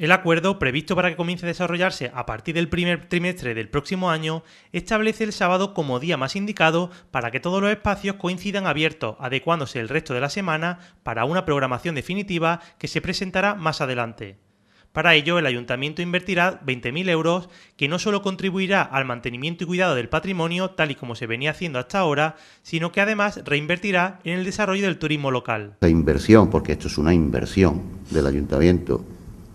El acuerdo, previsto para que comience a desarrollarse a partir del primer trimestre del próximo año, establece el sábado como día más indicado para que todos los espacios coincidan abiertos, adecuándose el resto de la semana para una programación definitiva que se presentará más adelante. Para ello, el ayuntamiento invertirá 20.000 euros, que no solo contribuirá al mantenimiento y cuidado del patrimonio, tal y como se venía haciendo hasta ahora, sino que además reinvertirá en el desarrollo del turismo local. La inversión, porque esto es una inversión del ayuntamiento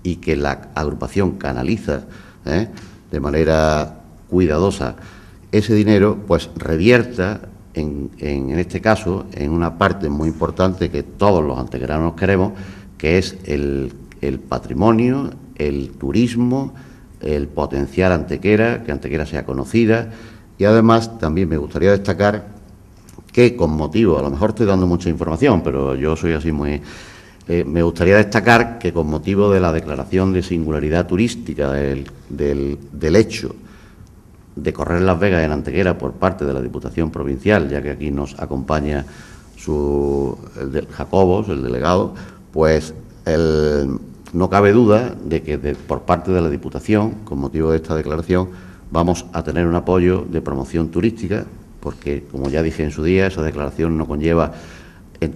y que la agrupación canaliza ¿eh? de manera cuidadosa ese dinero, pues revierta en, este caso en una parte muy importante que todos los antequeranos queremos, que es el, el patrimonio, el turismo, el potencial Antequera, que Antequera sea conocida. Y además también me gustaría destacar que con motivo, a lo mejor estoy dando mucha información, pero yo soy así muy eh, me gustaría destacar que con motivo de la declaración de singularidad turística del, hecho de correr Las Vegas en Antequera por parte de la Diputación Provincial, ya que aquí nos acompaña su, el Jacobos, el delegado, pues no cabe duda de que por parte de la Diputación, con motivo de esta declaración, vamos a tener un apoyo de promoción turística, porque como ya dije en su día, esa declaración no conlleva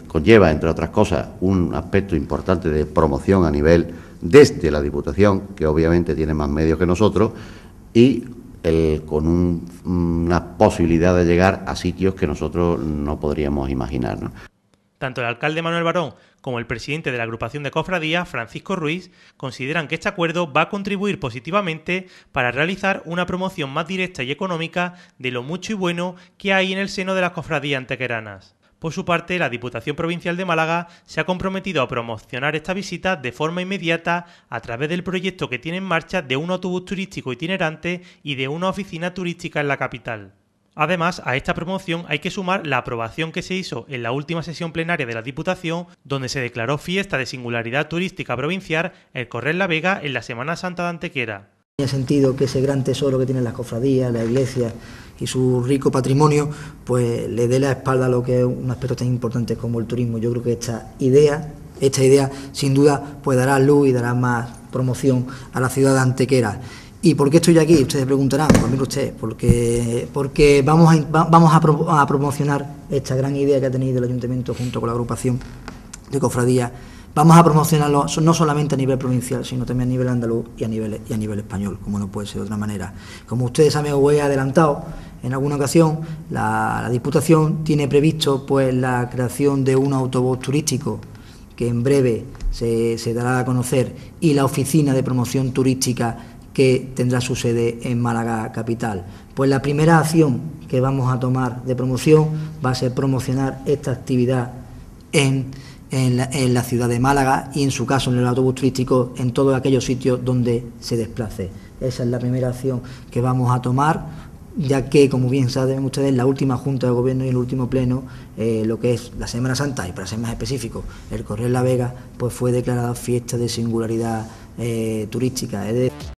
conlleva, entre otras cosas, un aspecto importante de promoción a nivel desde la Diputación, que obviamente tiene más medios que nosotros, y con una posibilidad de llegar a sitios que nosotros no podríamos imaginar. Tanto el alcalde Manuel Barón como el presidente de la agrupación de cofradías, Francisco Ruiz, consideran que este acuerdo va a contribuir positivamente para realizar una promoción más directa y económica de lo mucho y bueno que hay en el seno de las cofradías antequeranas. Por su parte, la Diputación Provincial de Málaga se ha comprometido a promocionar esta visita de forma inmediata a través del proyecto que tiene en marcha de un autobús turístico itinerante y de una oficina turística en la capital. Además, a esta promoción hay que sumar la aprobación que se hizo en la última sesión plenaria de la Diputación, donde se declaró fiesta de singularidad turística provincial el Correr la Vega en la Semana Santa de Antequera. Tiene sentido que ese gran tesoro que tienen las cofradías, la iglesia y su rico patrimonio, pues le dé la espalda a lo que es un aspecto tan importante como el turismo. Yo creo que esta idea, esta idea sin duda, pues dará luz y dará más promoción a la ciudad de Antequera. ¿Y por qué estoy aquí? Ustedes preguntarán, pues ustedes, porque, porque vamos, a, vamos a, promocionar esta gran idea que ha tenido el ayuntamiento junto con la agrupación de cofradías. Vamos a promocionarlo no solamente a nivel provincial, sino también a nivel andaluz y a nivel, y a nivel español, como no puede ser de otra manera. Como ustedes saben, os a adelantado, en alguna ocasión, la, Diputación tiene previsto pues, la creación de un autobús turístico que en breve se, dará a conocer y la oficina de promoción turística que tendrá su sede en Málaga Capital. Pues la primera acción que vamos a tomar de promoción va a ser promocionar esta actividad en, la, en la ciudad de Málaga y en su caso en el autobús turístico en todos aquellos sitios donde se desplace. Esa es la primera acción que vamos a tomar ya que, como bien saben ustedes, la última Junta de Gobierno y el último Pleno, eh, lo que es la Semana Santa, y para ser más específico, el Correo La Vega, pues fue declarada fiesta de singularidad eh, turística.